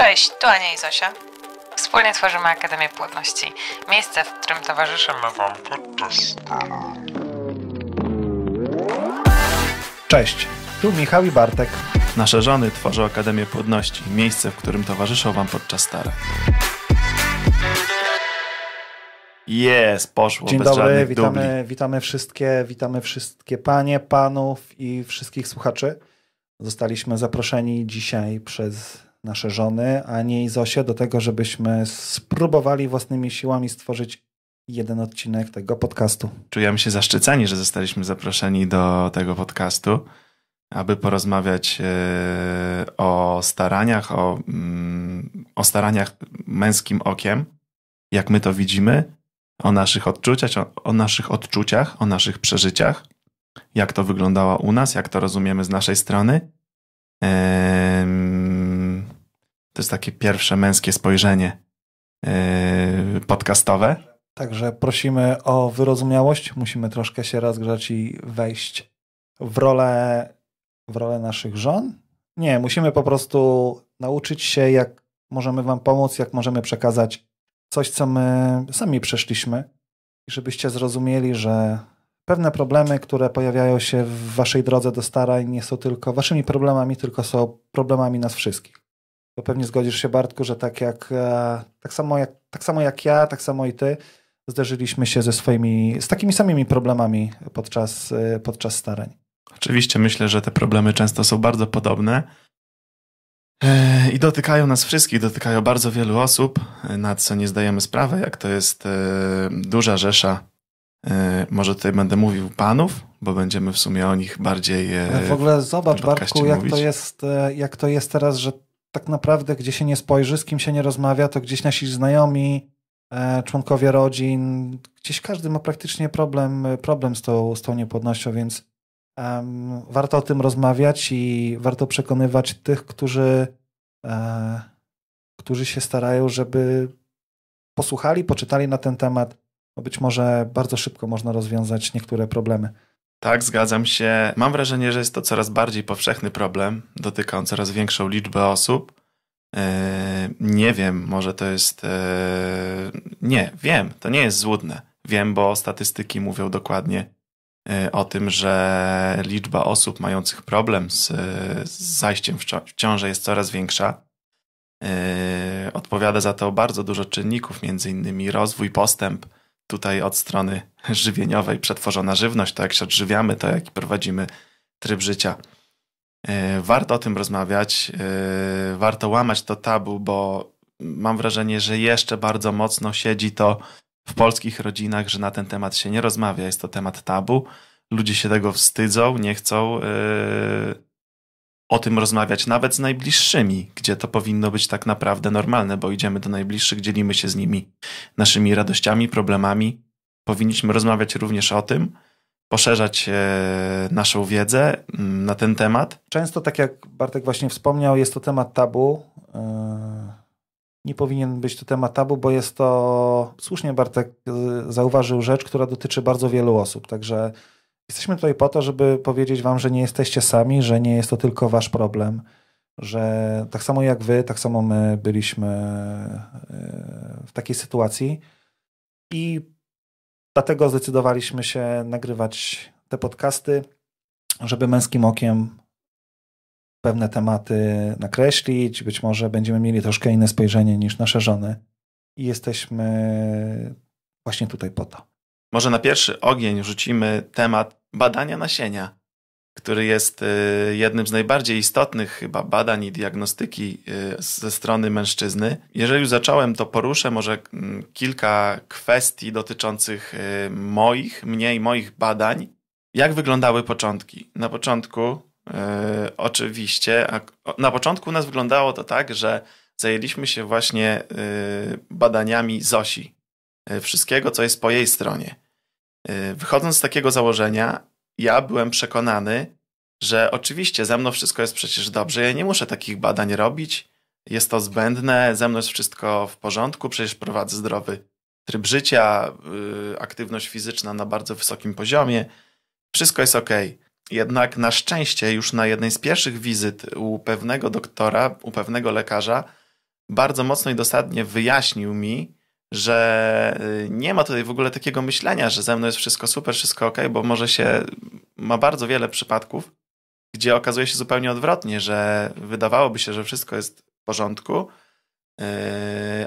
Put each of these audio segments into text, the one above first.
Cześć, tu Ania i Zosia. Wspólnie tworzymy Akademię Płodności, miejsce, w którym towarzyszymy Wam podczas Cześć, tu Michał i Bartek. Nasze żony tworzą Akademię Płodności, miejsce, w którym towarzyszą Wam podczas starań. Jest, poszło. Dzień bez dobry, witamy, dubli. witamy wszystkie, witamy wszystkie panie, panów i wszystkich słuchaczy. Zostaliśmy zaproszeni dzisiaj przez nasze żony, Ani i Zosie, do tego, żebyśmy spróbowali własnymi siłami stworzyć jeden odcinek tego podcastu. Czujemy się zaszczyceni, że zostaliśmy zaproszeni do tego podcastu, aby porozmawiać e, o staraniach, o, mm, o staraniach męskim okiem, jak my to widzimy, o naszych odczuciach, o, o naszych odczuciach, o naszych przeżyciach, jak to wyglądało u nas, jak to rozumiemy z naszej strony. To jest takie pierwsze męskie spojrzenie yy, podcastowe. Także prosimy o wyrozumiałość. Musimy troszkę się rozgrzać i wejść w rolę, w rolę naszych żon. Nie, musimy po prostu nauczyć się, jak możemy Wam pomóc, jak możemy przekazać coś, co my sami przeszliśmy, i żebyście zrozumieli, że pewne problemy, które pojawiają się w Waszej drodze do starań, nie są tylko Waszymi problemami, tylko są problemami nas wszystkich pewnie zgodzisz się Bartku, że tak jak, e, tak samo jak, tak samo jak ja, tak samo i ty, zderzyliśmy się ze swoimi, z takimi samymi problemami podczas, e, podczas starań. Oczywiście myślę, że te problemy często są bardzo podobne e, i dotykają nas wszystkich, dotykają bardzo wielu osób, na co nie zdajemy sprawy, jak to jest duża rzesza. Może tutaj będę mówił panów, bo będziemy w sumie o nich bardziej. w ogóle zobacz, Bartku, jak to, jest, jak to jest teraz, że tak naprawdę, gdzie się nie spojrzy, z kim się nie rozmawia, to gdzieś nasi znajomi, e, członkowie rodzin, gdzieś każdy ma praktycznie problem, e, problem z, tą, z tą niepłodnością, więc um, warto o tym rozmawiać i warto przekonywać tych, którzy, e, którzy się starają, żeby posłuchali, poczytali na ten temat, bo być może bardzo szybko można rozwiązać niektóre problemy. Tak, zgadzam się. Mam wrażenie, że jest to coraz bardziej powszechny problem, dotyka on coraz większą liczbę osób. E, nie wiem, może to jest. E, nie, wiem, to nie jest złudne. Wiem, bo statystyki mówią dokładnie e, o tym, że liczba osób mających problem z, zajściem w ciążę jest coraz większa. Odpowiada za to bardzo dużo czynników, między innymi rozwój, postęp tutaj od strony żywieniowej przetworzona żywność, to jak się odżywiamy, to jak prowadzimy tryb życia. E, warto o tym rozmawiać, e, warto łamać to tabu, bo mam wrażenie, że jeszcze bardzo mocno siedzi to w polskich rodzinach, że na ten temat się nie rozmawia, jest to temat tabu. Ludzie się tego wstydzą, nie chcą. E, o tym rozmawiać nawet z najbliższymi, gdzie to powinno być tak naprawdę normalne, bo idziemy do najbliższych, dzielimy się z nimi naszymi radościami, problemami. Powinniśmy rozmawiać również o tym, poszerzać e, naszą wiedzę mm, na ten temat. Często, tak jak Bartek właśnie wspomniał, jest to temat tabu. E, nie powinien być to temat tabu, bo jest to, słusznie Bartek e, zauważył, rzecz, która dotyczy bardzo wielu osób. Także Jesteśmy tutaj po to, żeby powiedzieć wam, że nie jesteście sami, że nie jest to tylko wasz problem, że tak samo jak wy, tak samo my byliśmy e, w takiej sytuacji i dlatego zdecydowaliśmy się nagrywać te podcasty, żeby męskim okiem pewne tematy nakreślić, być może będziemy mieli troszkę inne spojrzenie niż nasze żony i jesteśmy właśnie tutaj po to. Może na pierwszy ogień rzucimy temat badania nasienia, który jest y, jednym z najbardziej istotnych chyba badań i diagnostyki y, ze strony mężczyzny. Jeżeli już zacząłem, to poruszę może mm, kilka kwestii dotyczących y, moich, mniej moich badań. Jak wyglądały początki? Na początku, oczywiście, na początku u nas wyglądało to tak, że zajęliśmy się właśnie badaniami Zosi, wszystkiego, co jest po jej stronie. Y, wychodząc z takiego założenia, ja byłem przekonany, że oczywiście ze mną wszystko jest przecież dobrze, ja nie muszę takich badań robić, jest to zbędne, ze mną jest wszystko w porządku, przecież prowadzę zdrowy tryb życia, y, aktywność fizyczna na bardzo wysokim poziomie, wszystko jest ok. Jednak na szczęście już na jednej z pierwszych wizyt u pewnego doktora, u pewnego lekarza, bardzo mocno i dosadnie wyjaśnił mi, że y, nie ma tutaj w ogóle takiego myślenia, że ze mną jest wszystko super, wszystko ok, bo może się ma bardzo wiele przypadków, gdzie okazuje się zupełnie odwrotnie, że wydawałoby się, że wszystko jest w porządku, y,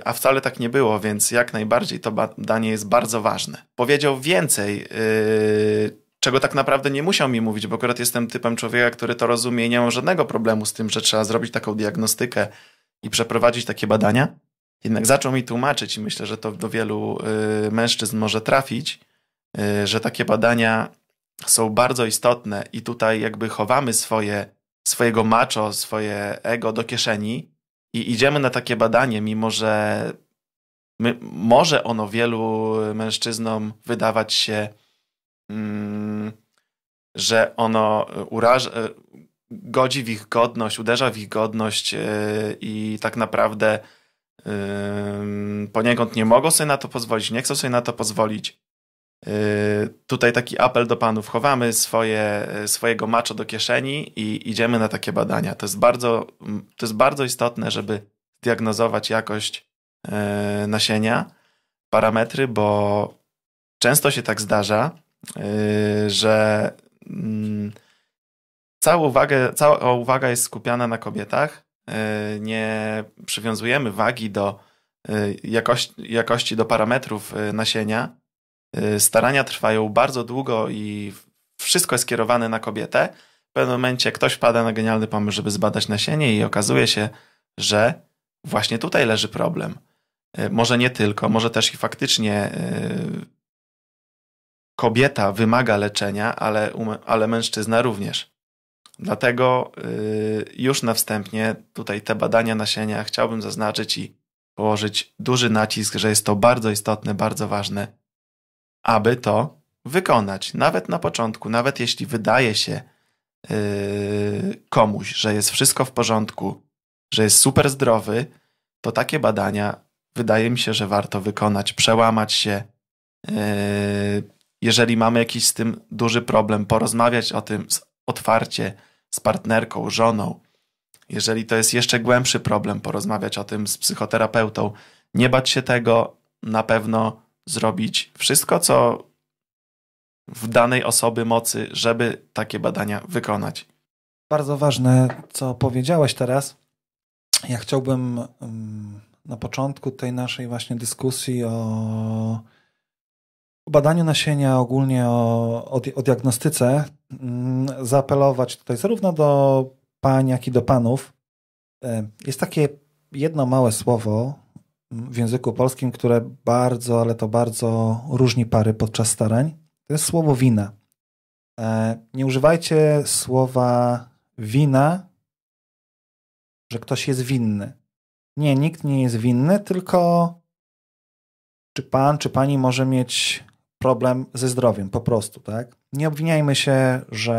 a wcale tak nie było, więc jak najbardziej to badanie jest bardzo ważne. Powiedział więcej, y, czego tak naprawdę nie musiał mi mówić, bo akurat jestem typem człowieka, który to rozumie i nie mam żadnego problemu z tym, że trzeba zrobić taką diagnostykę i przeprowadzić takie badania jednak zaczął mi tłumaczyć i myślę, że to do wielu y, mężczyzn może trafić, y, że takie badania są bardzo istotne i tutaj jakby chowamy swoje, swojego macho, swoje ego do kieszeni i idziemy na takie badanie, mimo że my, może ono wielu mężczyznom wydawać się, mm, że ono uraża, godzi w ich godność, uderza w ich godność y, i tak naprawdę poniekąd nie mogą sobie na to pozwolić, nie chcą sobie na to pozwolić. Yy, tutaj taki apel do panów: chowamy swoje, swojego maczo do kieszeni i idziemy na takie badania. To jest bardzo, mm, to jest bardzo istotne, żeby diagnozować jakość yy, nasienia, parametry, bo często się tak zdarza, yy, że mm, cała uwaga, cała uwaga jest skupiana na kobietach, Y, nie przywiązujemy wagi do y, jakości, jakości do parametrów y, nasienia, starania trwają bardzo długo i wszystko jest skierowane na kobietę. W pewnym momencie ktoś wpada na genialny pomysł, żeby zbadać nasienie, i okazuje się, że właśnie tutaj leży problem. Może nie tylko, może też i faktycznie kobieta wymaga leczenia, ale, ale mężczyzna również. Dlatego y, już na wstępnie tutaj te badania nasienia chciałbym zaznaczyć i położyć duży nacisk, że jest to bardzo istotne, bardzo ważne, aby to wykonać. Nawet na początku, nawet jeśli wydaje się y, komuś, że jest wszystko w porządku, że jest super zdrowy, to takie badania wydaje mi się, że warto wykonać, przełamać się. Y, jeżeli mamy jakiś z tym duży problem, porozmawiać o tym otwarcie z partnerką, żoną. Jeżeli to jest jeszcze głębszy problem, porozmawiać o tym z psychoterapeutą. Nie bać się tego, na pewno zrobić wszystko, co w danej osoby mocy, żeby takie badania wykonać. Bardzo ważne, co powiedziałeś teraz. Ja chciałbym mm, na początku tej naszej właśnie dyskusji o o badaniu nasienia, ogólnie o, o, o diagnostyce, mm, zaapelować tutaj zarówno do pań, jak i do panów. E, jest takie jedno małe słowo mm, w języku polskim, które bardzo, ale to bardzo różni pary podczas starań. To jest słowo wina. E, nie używajcie słowa wina, że ktoś jest winny. Nie, nikt nie jest winny, tylko czy pan, czy pani może mieć problem ze zdrowiem, po prostu, tak? Nie obwiniajmy się, że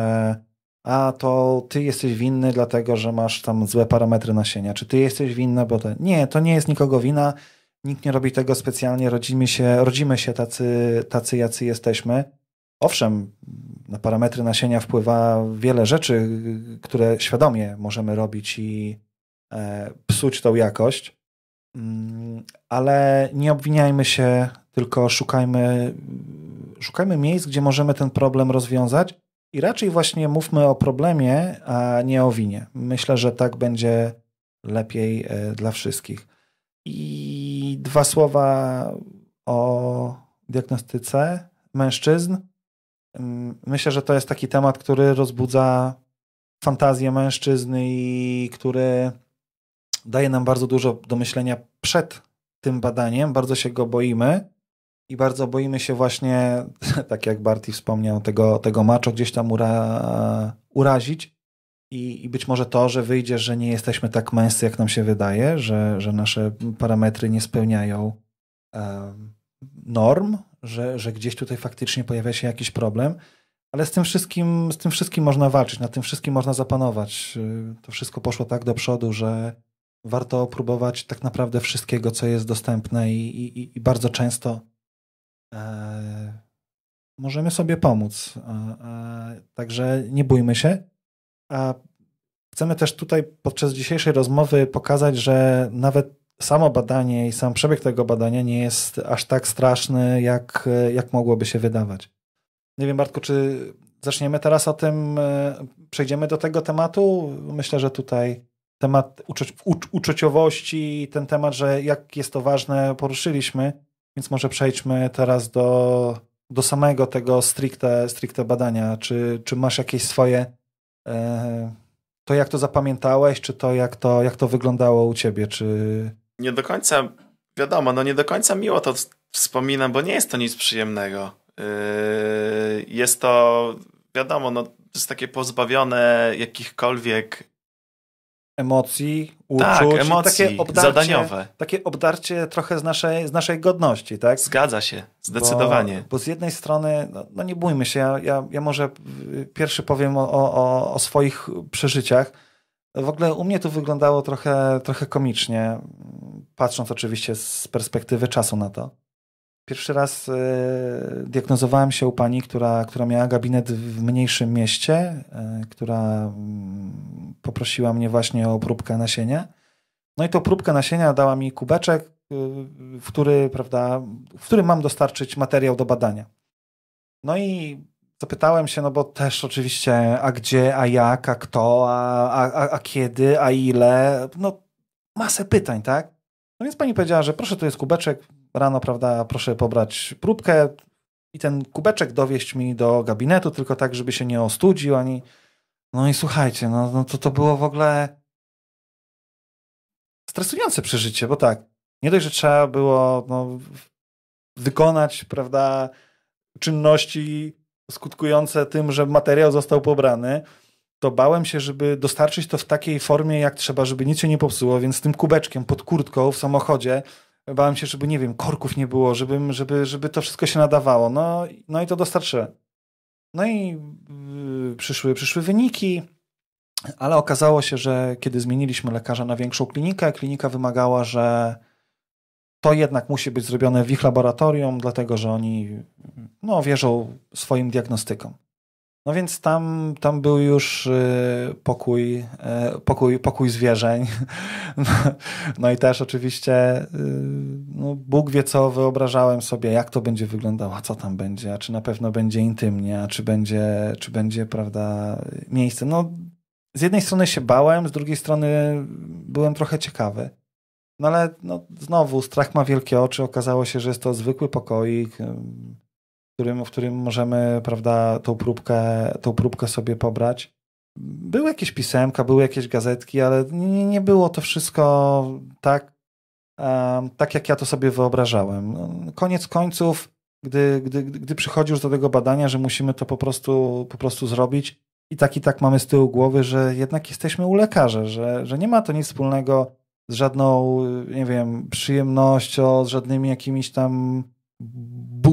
a to ty jesteś winny, dlatego że masz tam złe parametry nasienia, czy ty jesteś winna, bo Nie, to nie jest nikogo wina, nikt nie robi tego specjalnie, rodzimy się, rodzimy się tacy, tacy, jacy jesteśmy. Owszem, na parametry nasienia wpływa wiele rzeczy, które świadomie możemy robić i e, psuć tą jakość, mm, ale nie obwiniajmy się, tylko szukajmy szukajmy miejsc, gdzie możemy ten problem rozwiązać i raczej właśnie mówmy o problemie, a nie o winie. Myślę, że tak będzie lepiej e, dla wszystkich. I dwa słowa o diagnostyce mężczyzn. Mm, myślę, że to jest taki temat, który rozbudza fantazję mężczyzn i który daje nam bardzo dużo do myślenia przed tym badaniem. Bardzo się go boimy i bardzo boimy się właśnie, tak jak Barty wspomniał, tego, tego maczo gdzieś tam ura, urazić. I, I, być może to, że wyjdzie, że nie jesteśmy tak męscy, jak nam się wydaje, że, że nasze parametry nie spełniają e, norm, że, że gdzieś tutaj faktycznie pojawia się jakiś problem. Ale z tym, wszystkim, z tym wszystkim można walczyć, nad tym wszystkim można zapanować. To wszystko poszło tak do przodu, że warto próbować tak naprawdę wszystkiego, co jest dostępne, i, i, i bardzo często E, możemy sobie pomóc. E, e, także nie bójmy się. A chcemy też tutaj podczas dzisiejszej rozmowy pokazać, że nawet samo badanie i sam przebieg tego badania nie jest aż tak straszny, jak, jak mogłoby się wydawać. Nie wiem, Bartku, czy zaczniemy teraz o tym, przejdziemy do tego tematu? Myślę, że tutaj temat uczuciowości ten temat, że jak jest to ważne, poruszyliśmy. Więc może przejdźmy teraz do, do samego tego stricte, stricte badania. Czy, czy masz jakieś swoje. E, to jak to zapamiętałeś, czy to jak, to jak to wyglądało u ciebie? Czy... Nie do końca, wiadomo, no nie do końca miło to wspominam, bo nie jest to nic przyjemnego. Yy, jest to, wiadomo, no, jest takie pozbawione jakichkolwiek emocji, tak, uczuć, tak, emocji, takie obdarcie, zadaniowe. Takie obdarcie trochę z naszej, z naszej godności, tak? Zgadza się, zdecydowanie. Bo, bo z jednej strony, no, no, nie bójmy się, ja, ja, ja może pierwszy powiem o, o, o swoich przeżyciach. W ogóle u mnie to wyglądało trochę, trochę komicznie, patrząc oczywiście z perspektywy czasu na to. Pierwszy raz y, diagnozowałem się u pani, która, która miała gabinet w mniejszym mieście, y, która y, poprosiła mnie właśnie o próbkę nasienia. No i tą próbkę nasienia dała mi kubeczek, e, w, który, prawda, w którym mam dostarczyć materiał do badania. No i zapytałem się, no bo też oczywiście, a gdzie, a jak, a kto, a, a, a kiedy, a ile. No, masę pytań, tak? No więc pani powiedziała, że proszę, to jest kubeczek, rano, prawda, proszę pobrać próbkę i ten kubeczek dowieść mi do gabinetu, tylko tak, żeby się nie ostudził ani. No i słuchajcie, no, no to to było w ogóle stresujące przeżycie, bo tak, nie dość, że trzeba było no, wykonać, prawda, czynności skutkujące tym, że materiał został pobrany, to bałem się, żeby dostarczyć to w takiej formie, jak trzeba, żeby nic się nie popsuło, więc tym kubeczkiem pod kurtką w samochodzie Bałem się, żeby, nie wiem, korków nie było, żeby, żeby, żeby to wszystko się nadawało. No, no i to dostarczyłem. No i yy, przyszły, przyszły wyniki, ale okazało się, że kiedy zmieniliśmy lekarza na większą klinikę, klinika wymagała, że to jednak musi być zrobione w ich laboratorium, dlatego że oni no, wierzą swoim diagnostykom. No więc tam, tam był już y, pokój, y, pokój, pokój zwierzeń. No, no i też oczywiście y, no Bóg wie, co wyobrażałem sobie, jak to będzie wyglądało, co tam będzie, a czy na pewno będzie intymnie, a czy będzie, czy będzie prawda, miejsce. No, z jednej strony się bałem, z drugiej strony byłem trochę ciekawy. No ale no, znowu, strach ma wielkie oczy. Okazało się, że jest to zwykły pokoik którym, w którym możemy, prawda, tą próbkę, tą próbkę sobie pobrać. Były jakieś pisemka, były jakieś gazetki, ale nie, nie było to wszystko tak, um, tak, jak ja to sobie wyobrażałem. Koniec końców, gdy, gdy, gdy przychodzi już do tego badania, że musimy to po prostu, po prostu zrobić, i tak i tak mamy z tyłu głowy, że jednak jesteśmy u lekarza, że, że nie ma to nic wspólnego z żadną, nie wiem, przyjemnością, z żadnymi jakimiś tam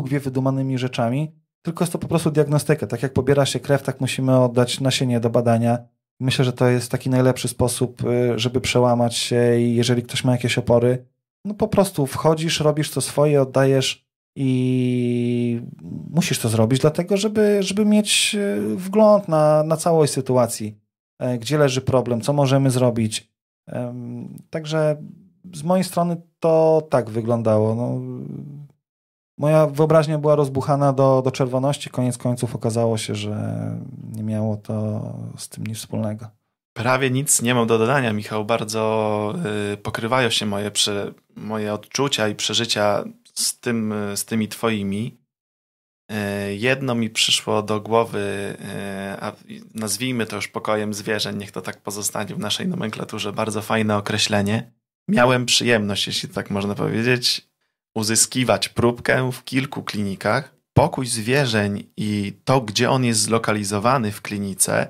Bóg wie wydumanymi rzeczami, tylko jest to po prostu diagnostyka. Tak jak pobiera się krew, tak musimy oddać nasienie do badania. Myślę, że to jest taki najlepszy sposób, y, żeby przełamać się i jeżeli ktoś ma jakieś opory, no po prostu wchodzisz, robisz to swoje, oddajesz i musisz to zrobić, dlatego żeby, żeby mieć y, wgląd na, na całość sytuacji, e, gdzie leży problem, co możemy zrobić. Także z mojej strony to tak wyglądało. No, moja wyobraźnia była rozbuchana do, do czerwoności. Koniec końców okazało się, że nie miało to z tym nic wspólnego. Prawie nic nie mam do dodania, Michał. Bardzo y, pokrywają się moje, prze, moje odczucia i przeżycia z, tym, y, z tymi twoimi. Y, jedno mi przyszło do głowy, y, a nazwijmy to już pokojem zwierzeń, niech to tak pozostanie w naszej nomenklaturze, bardzo fajne określenie. Miałem przyjemność, jeśli tak można powiedzieć, uzyskiwać próbkę w kilku klinikach. Pokój zwierzeń i to, gdzie on jest zlokalizowany w klinice,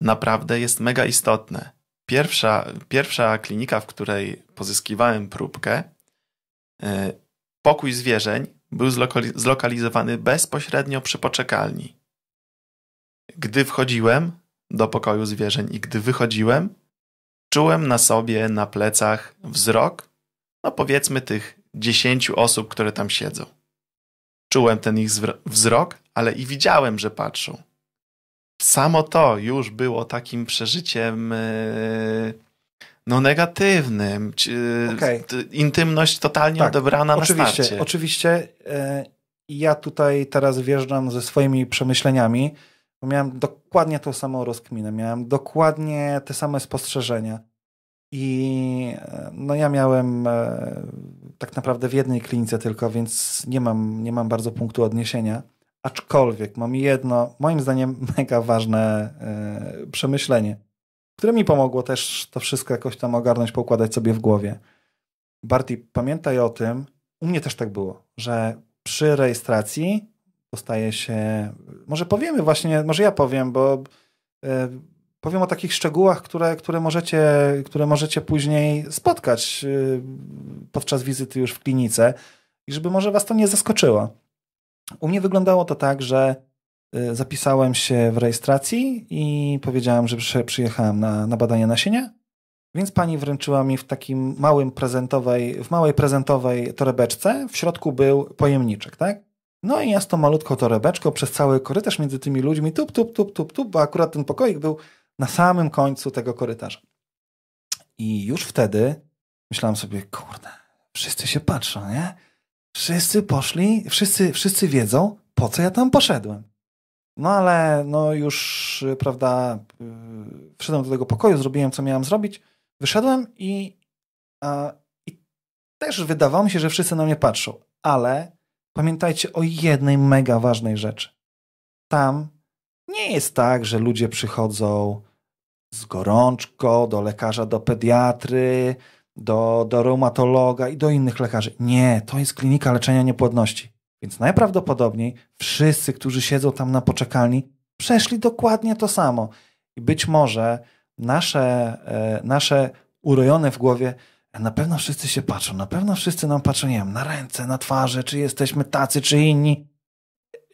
naprawdę jest mega istotne. Pierwsza, pierwsza klinika, w której pozyskiwałem próbkę, e, pokój zwierzeń był zlokalizowany bezpośrednio przy poczekalni. Gdy wchodziłem do pokoju zwierzeń i gdy wychodziłem, czułem na sobie, na plecach wzrok, no powiedzmy tych dziesięciu osób, które tam siedzą. Czułem ten ich wzrok, ale i widziałem, że patrzą. Samo to już było takim przeżyciem e, no negatywnym. Okay. Intymność totalnie tak, odebrana oczywiście, na starcie. Oczywiście. E, ja tutaj teraz wjeżdżam ze swoimi przemyśleniami. Miałem dokładnie tą samą rozkminę, miałem dokładnie te same spostrzeżenia. I e, no ja miałem e, tak naprawdę w jednej klinice tylko, więc nie mam, nie mam bardzo punktu odniesienia. Aczkolwiek mam jedno, moim zdaniem, mega ważne e, przemyślenie, które mi pomogło też to wszystko jakoś tam ogarnąć, poukładać sobie w głowie. Barty, pamiętaj o tym, u mnie też tak było, że przy rejestracji dostaje się. Może powiemy właśnie, może ja powiem, bo Powiem o takich szczegółach, które, które, możecie, które możecie później spotkać y, podczas wizyty już w klinice i żeby może was to nie zaskoczyło. U mnie wyglądało to tak, że y, zapisałem się w rejestracji i powiedziałem, że przyjechałem na, na badanie nasienia, więc pani wręczyła mi w takim małym prezentowej, w małej prezentowej torebeczce, w środku był pojemniczek, tak? No i ja z tą malutką torebeczką przez cały korytarz między tymi ludźmi tup, tup, tup, tup, tup, bo akurat ten pokoik był na samym końcu tego korytarza. I już wtedy myślałem sobie, kurde, wszyscy się patrzą, nie? Wszyscy poszli, wszyscy, wszyscy wiedzą, po co ja tam poszedłem. No ale no już, prawda, yy, wszedłem do tego pokoju, zrobiłem, co miałem zrobić, wyszedłem i, a, i też wydawało mi się, że wszyscy na mnie patrzą. Ale pamiętajcie o jednej mega ważnej rzeczy. Tam nie jest tak, że ludzie przychodzą z gorączką, do lekarza, do pediatry, do, do reumatologa i do innych lekarzy. Nie, to jest klinika leczenia niepłodności. Więc najprawdopodobniej wszyscy, którzy siedzą tam na poczekalni, przeszli dokładnie to samo. I być może nasze, e, nasze urojone w głowie, na pewno wszyscy się patrzą, na pewno wszyscy nam patrzą, nie wiem, na ręce, na twarze, czy jesteśmy tacy, czy inni.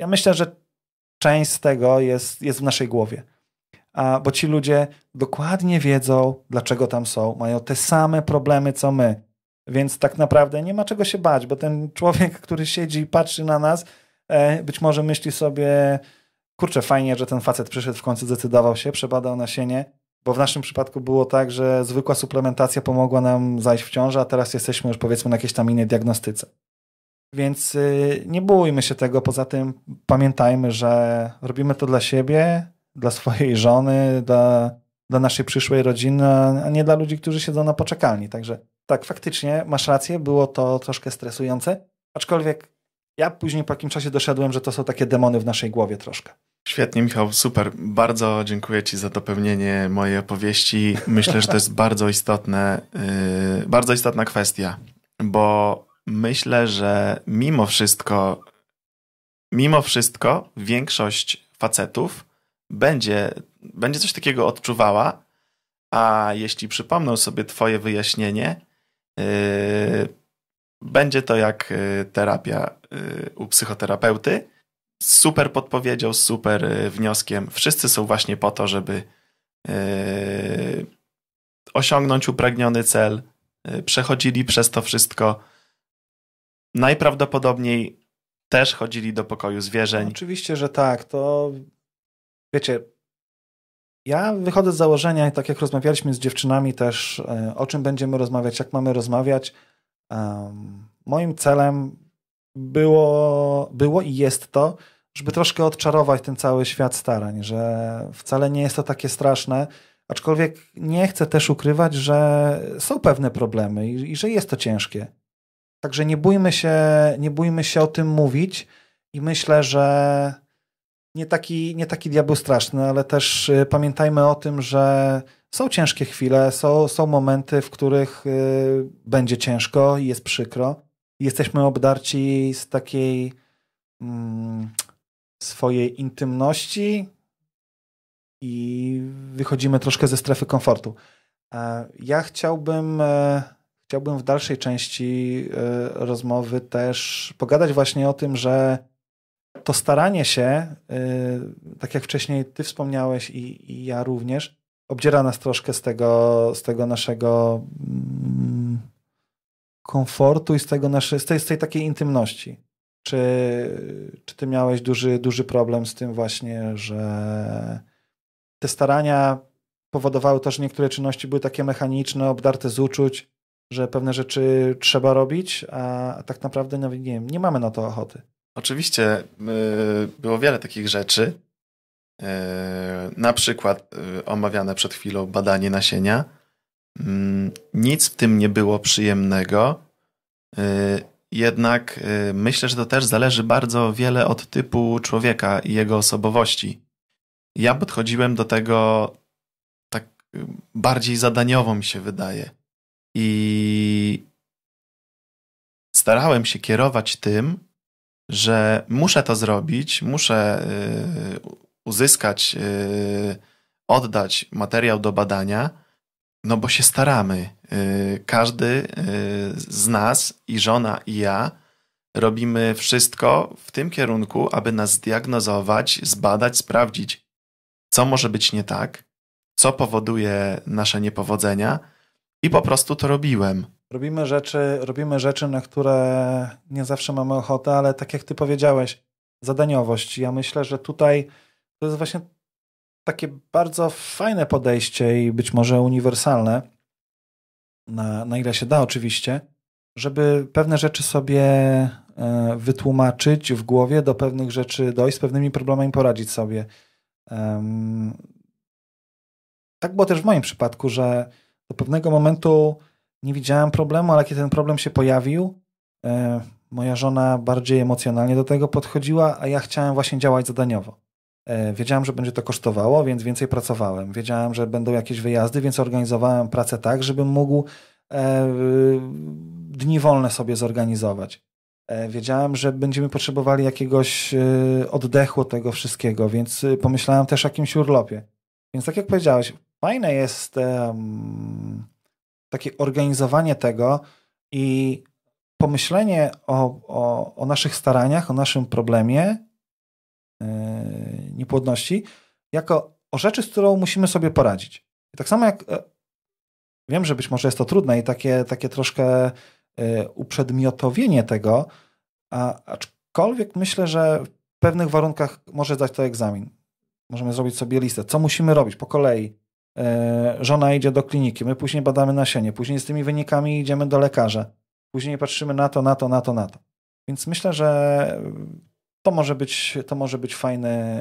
Ja myślę, że część z tego jest, jest w naszej głowie bo ci ludzie dokładnie wiedzą, dlaczego tam są, mają te same problemy co my. Więc tak naprawdę nie ma czego się bać, bo ten człowiek, który siedzi i patrzy na nas, e, być może myśli sobie, kurczę, fajnie, że ten facet przyszedł, w końcu zdecydował się, przebadał nasienie, bo w naszym przypadku było tak, że zwykła suplementacja pomogła nam zajść w ciążę, a teraz jesteśmy już powiedzmy na jakiejś tam innej diagnostyce. Więc y, nie bójmy się tego, poza tym pamiętajmy, że robimy to dla siebie, dla swojej żony, dla, dla naszej przyszłej rodziny, a nie dla ludzi, którzy siedzą na poczekalni. Także tak, faktycznie masz rację, było to troszkę stresujące, aczkolwiek ja później po jakimś czasie doszedłem, że to są takie demony w naszej głowie troszkę. Świetnie, Michał, super. Bardzo dziękuję Ci za dopełnienie mojej opowieści. Myślę, że to jest bardzo istotne, yy, bardzo istotna kwestia, bo myślę, że mimo wszystko, mimo wszystko większość facetów będzie, będzie coś takiego odczuwała, a jeśli przypomną sobie Twoje wyjaśnienie, yy, będzie to jak y, terapia yy, u psychoterapeuty. Super podpowiedzią, super y, wnioskiem. Wszyscy są właśnie po to, żeby yy, osiągnąć upragniony cel, y, przechodzili przez to wszystko. Najprawdopodobniej też chodzili do pokoju zwierzeń. Oczywiście, że tak. To wiecie, ja wychodzę z założenia, tak jak rozmawialiśmy z dziewczynami też, e, o czym będziemy rozmawiać, jak mamy rozmawiać. Moim celem było, było i jest to, żeby troszkę odczarować ten cały świat starań, że wcale nie jest to takie straszne, aczkolwiek nie chcę też ukrywać, że są pewne problemy i, i że jest to ciężkie. Także nie bójmy się, nie bójmy się o tym mówić i myślę, że nie taki, nie taki diabeł straszny, ale też y, pamiętajmy o tym, że są ciężkie chwile, są, są momenty, w których y, będzie ciężko i jest przykro. Jesteśmy obdarci z takiej mm, swojej intymności i wychodzimy troszkę ze strefy komfortu. E, ja chciałbym, e, chciałbym w dalszej części e, rozmowy też pogadać właśnie o tym, że to staranie się, y, tak jak wcześniej ty wspomniałeś i, i ja również, obdziera nas troszkę z tego, z tego naszego mm, komfortu i z, tego naszej z, tej, z tej takiej intymności. Czy, czy ty miałeś duży, duży problem z tym właśnie, że te starania powodowały to, że niektóre czynności były takie mechaniczne, obdarte z uczuć, że pewne rzeczy trzeba robić, a tak naprawdę no, nie, nie mamy na to ochoty. Oczywiście e, było wiele takich rzeczy. E, na przykład e, omawiane przed chwilą badanie nasienia. Mm, nic w tym nie było przyjemnego. Jednak myślę, że to też zależy bardzo wiele od typu człowieka i jego osobowości. Ja podchodziłem do tego tak bardziej zadaniowo, mi się wydaje. I starałem się kierować tym, że muszę to zrobić, muszę y, uzyskać, y, oddać materiał do badania, no bo się staramy. Y, każdy z nas, i żona, i ja, robimy wszystko w tym kierunku, aby nas zdiagnozować, zbadać, sprawdzić, co może być nie tak, co powoduje nasze niepowodzenia, i po prostu to robiłem. Robimy rzeczy, robimy rzeczy, na które nie zawsze mamy ochotę, ale tak jak ty powiedziałeś, zadaniowość. Ja myślę, że tutaj to jest właśnie takie bardzo fajne podejście i być może uniwersalne, na, na ile się da oczywiście, żeby pewne rzeczy sobie e, wytłumaczyć w głowie, do pewnych rzeczy dojść, z pewnymi problemami poradzić sobie. tak było też w moim przypadku, że do pewnego momentu nie widziałem problemu, ale kiedy ten problem się pojawił, e, moja żona bardziej emocjonalnie do tego podchodziła, a ja chciałem właśnie działać zadaniowo. E, wiedziałem, że będzie to kosztowało, więc więcej pracowałem. Wiedziałem, że będą jakieś wyjazdy, więc organizowałem pracę tak, żebym mógł e, dni wolne sobie zorganizować. Wiedziałem, że będziemy potrzebowali jakiegoś oddechu tego wszystkiego, więc pomyślałem też o jakimś urlopie. Więc tak jak powiedziałeś, fajne jest um, takie organizowanie tego i pomyślenie o, o, o naszych staraniach, o naszym problemie e, niepłodności, jako o rzeczy, z którą musimy sobie poradzić. I tak samo jak e, wiem, że być może jest to trudne i takie, takie troszkę e, uprzedmiotowienie tego, a, aczkolwiek myślę, że w pewnych warunkach może zdać to egzamin. Możemy zrobić sobie listę, co musimy robić po kolei, E, żona idzie do kliniki, my później badamy nasienie, później z tymi wynikami idziemy do lekarza, później patrzymy na to, na to, na to, na to. Więc myślę, że to może być, to może być fajny,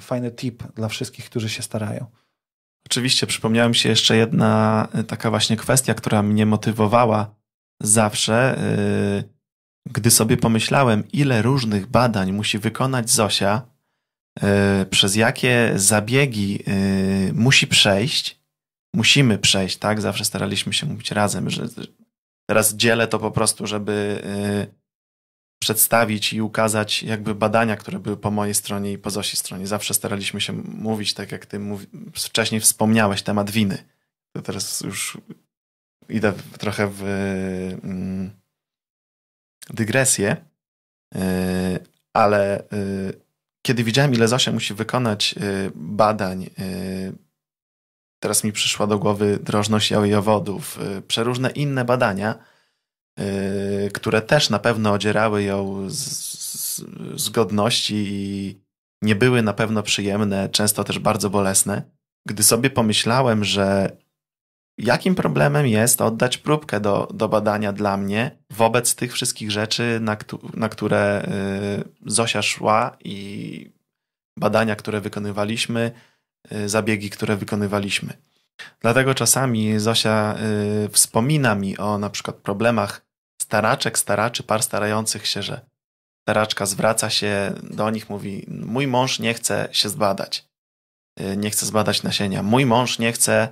fajny tip dla wszystkich, którzy się starają. Oczywiście, przypomniałem się jeszcze jedna e, taka właśnie kwestia, która mnie motywowała zawsze, e, gdy sobie pomyślałem, ile różnych badań musi wykonać Zosia, E, przez jakie zabiegi e, musi przejść, musimy przejść, tak? Zawsze staraliśmy się mówić razem, że teraz dzielę to po prostu, żeby e, przedstawić i ukazać jakby badania, które były po mojej stronie i po Zosi stronie. Zawsze staraliśmy się mówić, tak jak ty mówi, wcześniej wspomniałeś, temat winy. To teraz już idę trochę w mm, dygresję, ale kiedy widziałem, ile Zosia musi wykonać y, badań, y, teraz mi przyszła do głowy drożność owodów, y, przeróżne inne badania, które też na pewno odzierały ją z, z, z godności i nie były na pewno przyjemne, często też bardzo bolesne. Gdy sobie pomyślałem, że Jakim problemem jest oddać próbkę do, do badania dla mnie wobec tych wszystkich rzeczy, na, na które y, Zosia szła i badania, które wykonywaliśmy, y, zabiegi, które wykonywaliśmy. Dlatego czasami Zosia y, wspomina mi o na przykład problemach staraczek, staraczy, par starających się, że staraczka zwraca się do nich, mówi: Mój mąż nie chce się zbadać. Nie chce zbadać nasienia. Mój mąż nie chce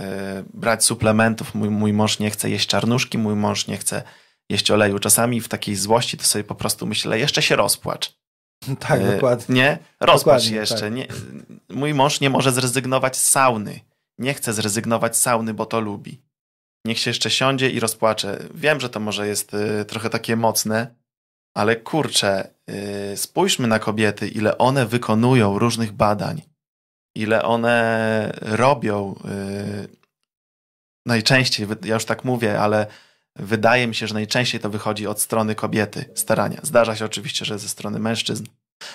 E, brać suplementów. Mój, mój mąż nie chce jeść czarnuszki, mój mąż nie chce jeść oleju. Czasami w takiej złości to sobie po prostu myślę, jeszcze się rozpłacz. Tak, e, dokładnie. Nie? rozpłacz dokładnie, jeszcze. Tak. Nie, mój mąż nie może zrezygnować z sauny. Nie chce zrezygnować z sauny, bo to lubi. Niech się jeszcze siądzie i rozpłacze. Wiem, że to może jest y, trochę takie mocne, ale kurczę, y, spójrzmy na kobiety, ile one wykonują różnych badań, ile one robią. Y, najczęściej, ja już tak mówię, ale wydaje mi się, że najczęściej to wychodzi od strony kobiety starania. Zdarza się oczywiście, że ze strony mężczyzn,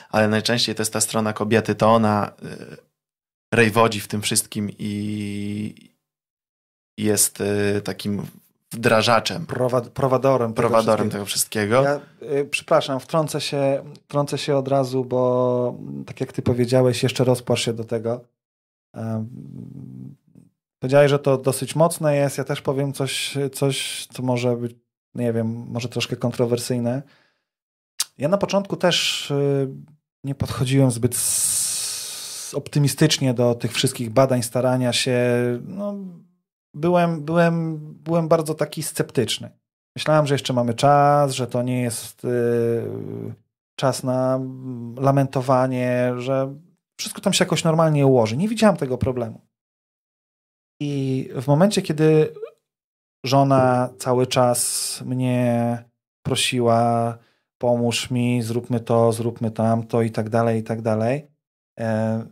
ale najczęściej to jest ta strona kobiety, to ona y, rejwodzi w tym wszystkim i jest y, takim wdrażaczem. Prowad prowadorem. Tego prowadorem wszystkiego. tego wszystkiego. Ja, y, przepraszam, wtrącę się, wtrącę się od razu, bo mm, tak jak ty powiedziałeś, jeszcze rozpłasz się do tego. Um, powiedziałeś, że to dosyć mocne jest. Ja też powiem coś, coś, co może być, nie wiem, może troszkę kontrowersyjne. Ja na początku też y, nie podchodziłem zbyt optymistycznie do tych wszystkich badań, starania się. No, byłem, byłem, byłem bardzo taki sceptyczny. Myślałem, że jeszcze mamy czas, że to nie jest y, czas na lamentowanie, że wszystko tam się jakoś normalnie ułoży. Nie widziałem tego problemu. I w momencie, kiedy żona cały czas mnie prosiła, pomóż mi, zróbmy to, zróbmy tamto i tak dalej, i tak dalej. E,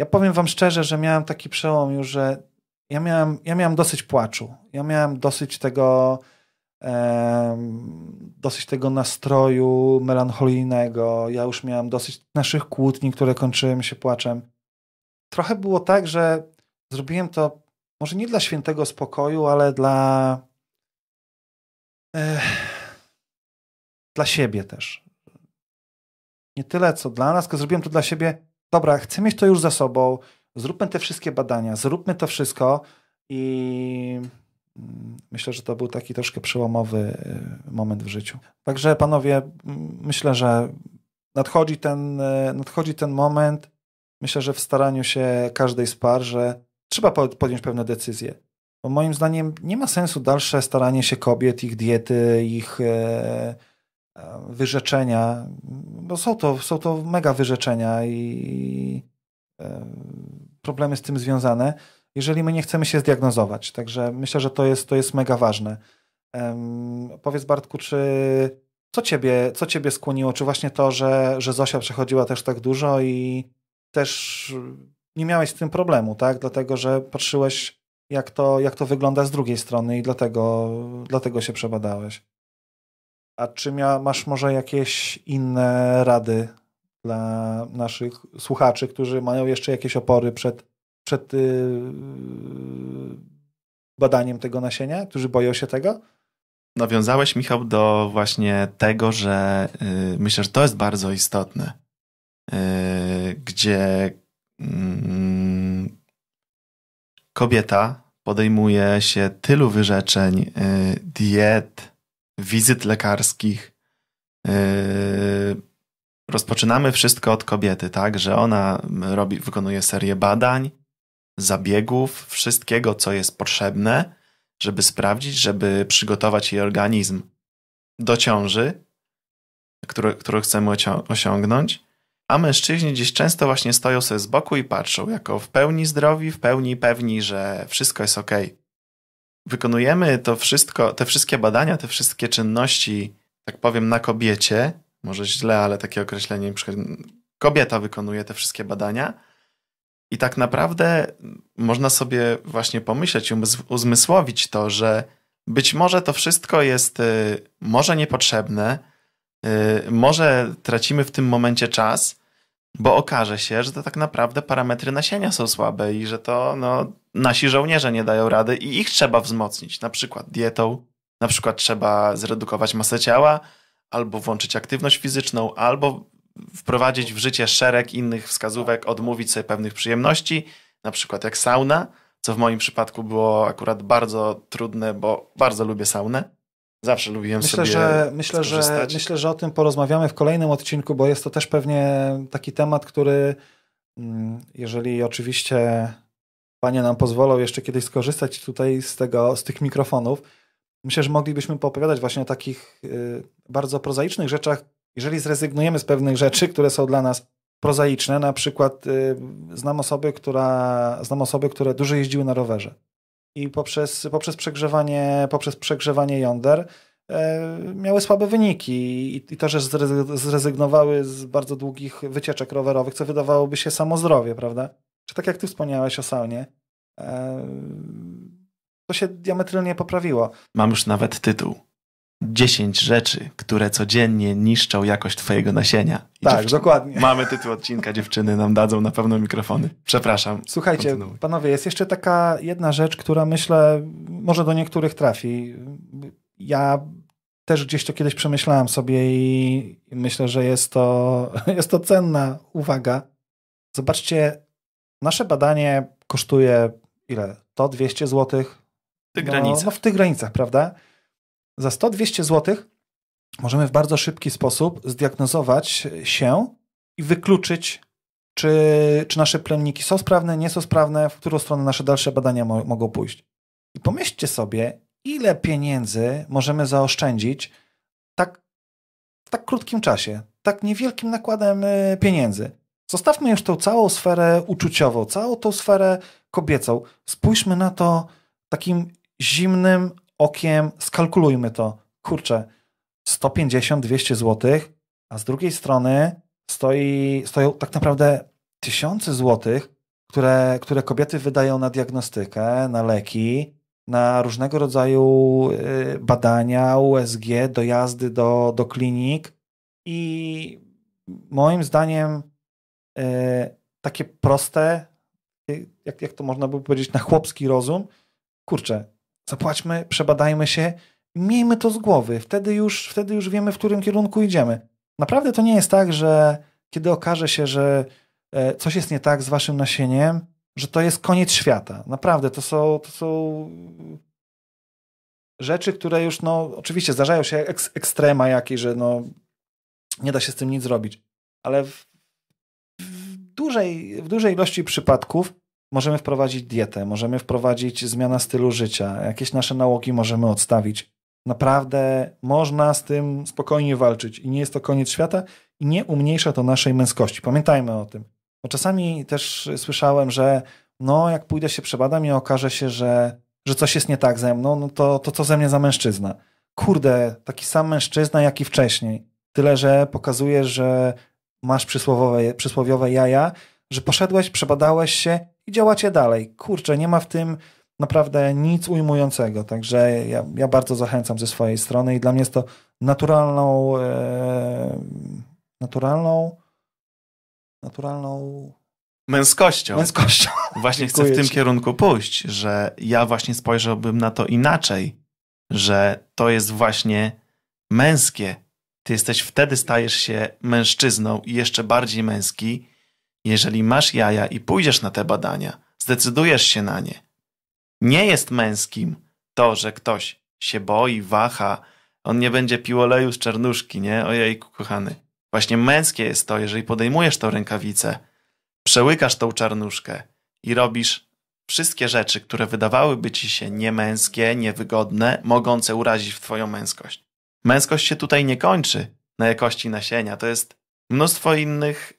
ja powiem Wam szczerze, że miałem taki przełom już, że ja miałem, ja miałem dosyć płaczu. Ja miałem dosyć tego dosyć tego nastroju melancholijnego. Ja już miałem dosyć naszych kłótni, które kończyły się płaczem. Trochę było tak, że zrobiłem to może nie dla świętego spokoju, ale dla eh, dla siebie też. Nie tyle co dla nas, tylko zrobiłem to dla siebie. Dobra, chcę mieć to już za sobą. Zróbmy te wszystkie badania, zróbmy to wszystko i mm, myślę, że to był taki troszkę przełomowy y, moment w życiu. Także panowie, myślę, że nadchodzi ten, y, nadchodzi ten moment. Myślę, że w staraniu się każdej z par, że trzeba podjąć pewne decyzje. Bo moim zdaniem nie ma sensu dalsze staranie się kobiet, ich diety, ich e, e, wyrzeczenia, bo są to, są to mega wyrzeczenia i e, problemy z tym związane, jeżeli my nie chcemy się zdiagnozować. Także myślę, że to jest, to jest mega ważne. Um, powiedz Bartku, czy co ciebie, co ciebie skłoniło? Czy właśnie to, że, że Zosia przechodziła też tak dużo i też nie miałeś z tym problemu, tak? Dlatego, że patrzyłeś, jak to, jak to wygląda z drugiej strony i dlatego, dlatego się przebadałeś. A czy mia, masz może jakieś inne rady dla naszych słuchaczy, którzy mają jeszcze jakieś opory przed, przed yy, badaniem tego nasienia, którzy boją się tego? Nawiązałeś, Michał, do właśnie tego, że yy, myślę, że to jest bardzo istotne, yy, gdzie mm, kobieta podejmuje się tylu wyrzeczeń, y, diet, wizyt lekarskich, y, rozpoczynamy wszystko od kobiety, tak? Że ona robi, wykonuje serię badań, zabiegów, wszystkiego, co jest potrzebne, żeby sprawdzić, żeby przygotować jej organizm do ciąży, które, którą chcemy osiągnąć. A mężczyźni gdzieś często właśnie stoją sobie z boku i patrzą, jako w pełni zdrowi, w pełni pewni, że wszystko jest ok. Wykonujemy to wszystko, te wszystkie badania, te wszystkie czynności, tak powiem, na kobiecie, może źle, ale takie określenie, kobieta wykonuje te wszystkie badania. I tak naprawdę można sobie właśnie pomyśleć, uzmysłowić to, że być może to wszystko jest y, może niepotrzebne, y, może tracimy w tym momencie czas, bo okaże się, że to tak naprawdę parametry nasienia są słabe i że to no, nasi żołnierze nie dają rady i ich trzeba wzmocnić, na przykład dietą, na przykład trzeba zredukować masę ciała, albo włączyć aktywność fizyczną, albo wprowadzić w życie szereg innych wskazówek, odmówić sobie pewnych przyjemności, na przykład jak sauna, co w moim przypadku było akurat bardzo trudne, bo bardzo lubię saunę. Zawsze lubiłem myślę, sobie że, myślę, że Myślę, że o tym porozmawiamy w kolejnym odcinku, bo jest to też pewnie taki temat, który mm, jeżeli oczywiście panie nam pozwolą jeszcze kiedyś skorzystać tutaj z tego, z tych mikrofonów, myślę, że moglibyśmy poopowiadać właśnie o takich y, bardzo prozaicznych rzeczach, jeżeli zrezygnujemy z pewnych rzeczy, które są dla nas prozaiczne. Na przykład y, znam osoby, która, znam osoby które dużo jeździły na rowerze i poprzez, poprzez, przegrzewanie, poprzez przegrzewanie jąder e, miały słabe wyniki i to, że zrezygnowały z bardzo długich wycieczek rowerowych, co wydawałoby się samozdrowie, prawda? Czy tak jak ty wspomniałeś o saunie, e, to się diametralnie poprawiło. Mam już nawet tytuł. 10 rzeczy, które codziennie niszczą jakość twojego nasienia. I tak, dokładnie. Mamy tytuł odcinka, dziewczyny nam dadzą na pewno mikrofony. Przepraszam. Słuchajcie, kontynuuj. panowie, jest jeszcze taka jedna rzecz, która myślę, może do niektórych trafi. Ja też gdzieś to kiedyś przemyślałem sobie i myślę, że jest to, jest to cenna uwaga. Zobaczcie, nasze badanie kosztuje ile? To 200 złotych, tych no, granicach. No w tych granicach, prawda? Za 100-200 zł możemy w bardzo szybki sposób zdiagnozować się i wykluczyć, czy, czy nasze plemniki są sprawne, nie są sprawne, w którą stronę nasze dalsze badania mo mogą pójść. I pomyślcie sobie, ile pieniędzy możemy zaoszczędzić tak, w tak krótkim czasie, tak niewielkim nakładem y, pieniędzy. Zostawmy już tą całą sferę uczuciową, całą tą sferę kobiecą. Spójrzmy na to takim zimnym okiem skalkulujmy to. Kurczę, 150-200 zł, a z drugiej strony stoi, stoją tak naprawdę tysiące złotych, które, które kobiety wydają na diagnostykę, na leki, na różnego rodzaju y, badania, USG, dojazdy do, do klinik. I moim zdaniem y, takie proste, y, jak, jak to można by powiedzieć, na chłopski rozum, kurczę, Zapłaćmy, przebadajmy się, miejmy to z głowy. Wtedy już, wtedy już wiemy, w którym kierunku idziemy. Naprawdę to nie jest tak, że kiedy okaże się, że e, coś jest nie tak z waszym nasieniem, że to jest koniec świata. Naprawdę, to są, to są rzeczy, które już, no, oczywiście zdarzają się eks, ekstrema jakieś, że no, nie da się z tym nic zrobić, ale w, w, dużej, w dużej ilości przypadków Możemy wprowadzić dietę, możemy wprowadzić zmiana stylu życia, jakieś nasze nałogi możemy odstawić. Naprawdę można z tym spokojnie walczyć i nie jest to koniec świata i nie umniejsza to naszej męskości. Pamiętajmy o tym. Bo czasami też słyszałem, że no jak pójdę się przebadam i okaże się, że, że coś jest nie tak ze mną, no to, to co ze mnie za mężczyzna? Kurde, taki sam mężczyzna jak i wcześniej. Tyle, że pokazuje, że masz przysłowiowe, przysłowiowe jaja, że poszedłeś, przebadałeś się i działacie dalej. Kurczę, nie ma w tym naprawdę nic ujmującego, także ja, ja bardzo zachęcam ze swojej strony i dla mnie jest to naturalną e, naturalną naturalną męskością. Męskością. Właśnie chcę w tym kierunku pójść, że ja właśnie spojrzałbym na to inaczej, że to jest właśnie męskie. Ty jesteś wtedy stajesz się mężczyzną i jeszcze bardziej męski, jeżeli masz jaja i pójdziesz na te badania, zdecydujesz się na nie. Nie jest męskim to, że ktoś się boi, waha, on nie będzie pił oleju z czarnuszki, nie? Ojejku, kochany. Właśnie męskie jest to, jeżeli podejmujesz tą rękawicę, przełykasz tą czarnuszkę i robisz wszystkie rzeczy, które wydawałyby ci się niemęskie, niewygodne, mogące urazić w twoją męskość. Męskość się tutaj nie kończy na jakości nasienia. To jest mnóstwo innych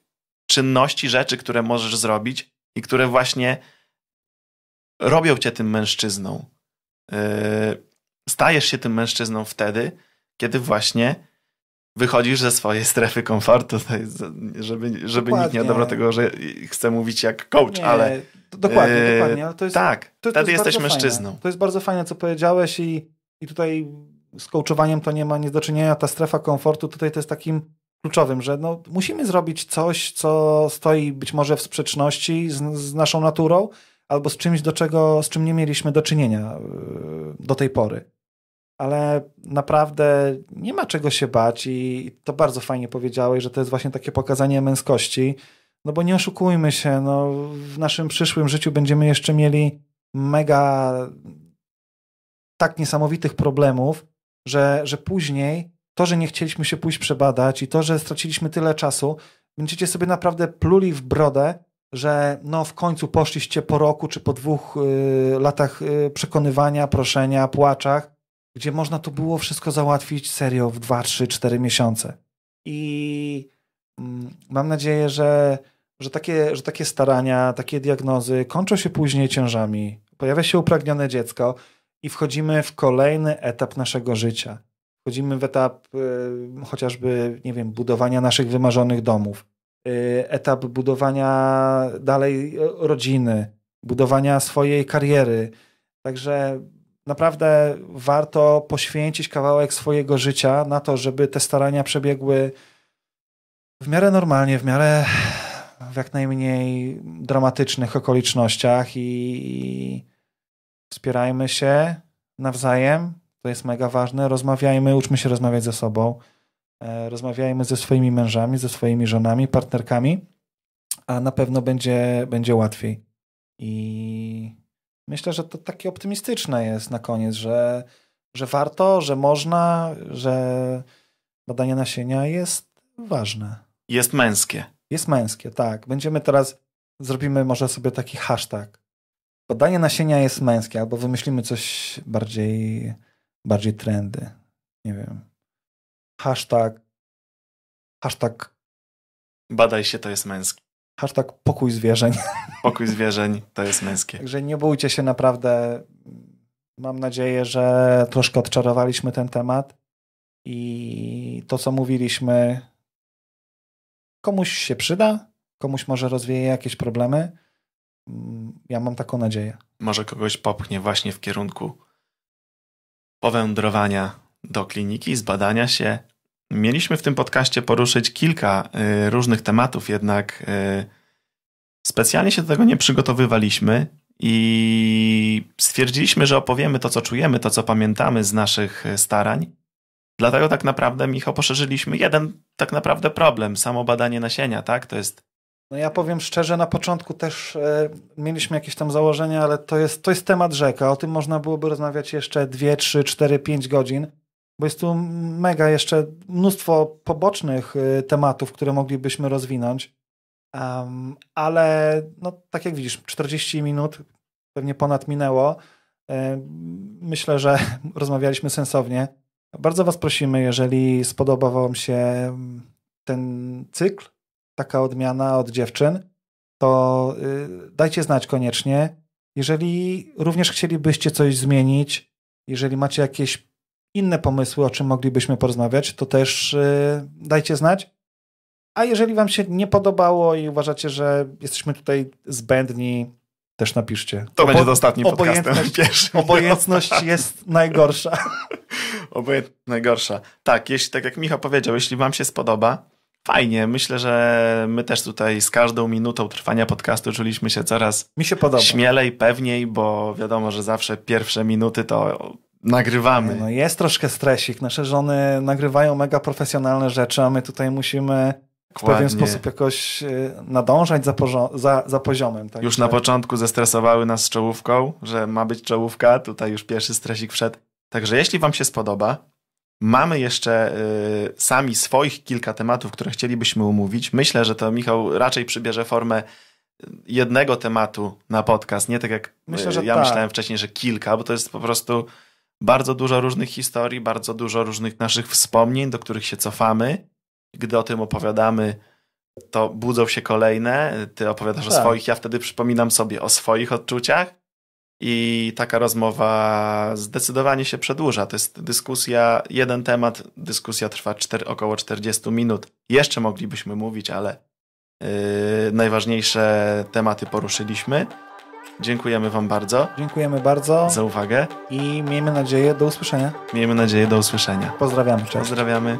czynności, rzeczy, które możesz zrobić i które właśnie robią cię tym mężczyzną. Yy, stajesz się tym mężczyzną wtedy, kiedy właśnie wychodzisz ze swojej strefy komfortu, żeby, żeby nikt nie odebrał tego, że chcę mówić jak coach, nie, ale... Dokładnie, yy, dokładnie. To jest, tak, to, to wtedy jest jesteś mężczyzną. Fajne. To jest bardzo fajne, co powiedziałeś i, i tutaj z coachowaniem to nie ma nic do czynienia. Ta strefa komfortu tutaj to jest takim kluczowym, że no, musimy zrobić coś, co stoi być może w sprzeczności z, z naszą naturą, albo z czymś, do czego, z czym nie mieliśmy do czynienia e, do tej pory. Ale naprawdę nie ma czego się bać, i to bardzo fajnie powiedziałeś, że to jest właśnie takie pokazanie męskości. No bo nie oszukujmy się, no, w naszym przyszłym życiu będziemy jeszcze mieli mega tak niesamowitych problemów, że, że później to, że nie chcieliśmy się pójść przebadać i to, że straciliśmy tyle czasu, będziecie sobie naprawdę pluli w brodę, że no w końcu poszliście po roku czy po dwóch y, latach y, przekonywania, proszenia, płaczach, gdzie można to było wszystko załatwić serio w 2, 3, 4 miesiące. I mm, mam nadzieję, że, że, takie, że takie starania, takie diagnozy kończą się później ciężami. Pojawia się upragnione dziecko i wchodzimy w kolejny etap naszego życia. Wchodzimy w etap y, chociażby, nie wiem, budowania naszych wymarzonych domów, y, etap budowania dalej y, rodziny, budowania swojej kariery. Także naprawdę warto poświęcić kawałek swojego życia na to, żeby te starania przebiegły w miarę normalnie, w miarę w jak najmniej dramatycznych okolicznościach i, i wspierajmy się nawzajem, to jest mega ważne. Rozmawiajmy, uczmy się rozmawiać ze sobą. E, rozmawiajmy ze swoimi mężami, ze swoimi żonami, partnerkami, a na pewno będzie, będzie łatwiej. I myślę, że to takie optymistyczne jest na koniec, że, że warto, że można, że badanie nasienia jest ważne. Jest męskie. Jest męskie, tak. Będziemy teraz, zrobimy może sobie taki hashtag. Badanie nasienia jest męskie, albo wymyślimy coś bardziej bardziej trendy. Nie wiem. Hashtag hashtag badaj się, to jest męski. Hashtag pokój zwierzeń. Pokój zwierzeń, to jest męskie. Także nie bójcie się naprawdę. Mm, mam nadzieję, że troszkę odczarowaliśmy ten temat i to, co mówiliśmy, komuś się przyda, komuś może rozwieje jakieś problemy. Mm, ja mam taką nadzieję. Może kogoś popchnie właśnie w kierunku powędrowania do kliniki, zbadania się. Mieliśmy w tym podcaście poruszyć kilka y, różnych tematów, jednak y, specjalnie się do tego nie przygotowywaliśmy i stwierdziliśmy, że opowiemy to, co czujemy, to, co pamiętamy z naszych y, starań. Dlatego tak naprawdę, Michał, poszerzyliśmy jeden tak naprawdę problem, samo badanie nasienia, tak? To jest no ja powiem szczerze, na początku też e, mieliśmy jakieś tam założenia, ale to jest, to jest temat rzeka. O tym można byłoby rozmawiać jeszcze 2, 3, 4, 5 godzin, bo jest tu mega jeszcze mnóstwo pobocznych e, tematów, które moglibyśmy rozwinąć. Um, ale no, tak jak widzisz, 40 minut pewnie ponad minęło. E, myślę, że rozmawialiśmy sensownie. Bardzo Was prosimy, jeżeli spodobał Wam się ten cykl, taka odmiana od dziewczyn, to y, dajcie znać koniecznie. Jeżeli również chcielibyście coś zmienić, jeżeli macie jakieś inne pomysły, o czym moglibyśmy porozmawiać, to też y, dajcie znać. A jeżeli Wam się nie podobało i uważacie, że jesteśmy tutaj zbędni, też napiszcie. To Obo będzie to ostatni podcast. Obojętność jest najgorsza. Obojętność najgorsza. Tak, jeśli tak jak Michał powiedział, jeśli Wam się spodoba, fajnie. Myślę, że my też tutaj z każdą minutą trwania podcastu czuliśmy się coraz Mi się podoba. śmielej, pewniej, bo wiadomo, że zawsze pierwsze minuty to nagrywamy. No jest troszkę stresik. Nasze żony nagrywają mega profesjonalne rzeczy, a my tutaj musimy w pewien sposób jakoś y, nadążać za, za, za poziomem. Tak? Już na początku zestresowały nas z czołówką, że ma być czołówka, tutaj już pierwszy stresik wszedł. Także jeśli wam się spodoba, Mamy jeszcze y, sami swoich kilka tematów, które chcielibyśmy umówić. Myślę, że to Michał raczej przybierze formę jednego tematu na podcast, nie tak jak Myślę, y, ja tak. myślałem wcześniej, że kilka, bo to jest po prostu bardzo dużo różnych historii, bardzo dużo różnych naszych wspomnień, do których się cofamy. Gdy o tym opowiadamy, to budzą się kolejne. Ty opowiadasz tak. o swoich, ja wtedy przypominam sobie o swoich odczuciach. I taka rozmowa zdecydowanie się przedłuża. To jest dyskusja, jeden temat, dyskusja trwa około 40 minut. Jeszcze moglibyśmy mówić, ale yy, najważniejsze tematy poruszyliśmy. Dziękujemy Wam bardzo. Dziękujemy bardzo za uwagę. I miejmy nadzieję do usłyszenia. Miejmy nadzieję do usłyszenia. Pozdrawiamy. Cześć. Pozdrawiamy.